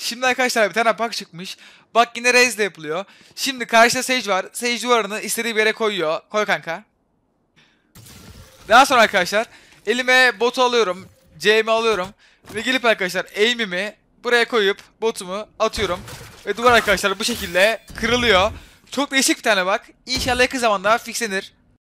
Şimdi arkadaşlar bir tane bak çıkmış. Bak yine raise de yapılıyor. Şimdi karşıda Sage var. Sage duvarını istediği bir yere koyuyor. Koy kanka. Daha sonra arkadaşlar elime botu alıyorum. C'mi alıyorum. Ve gelip arkadaşlar aim'imi buraya koyup botumu atıyorum. Ve duvar arkadaşlar bu şekilde kırılıyor. Çok değişik bir tane bak. İnşallah yakın zamanda fixlenir.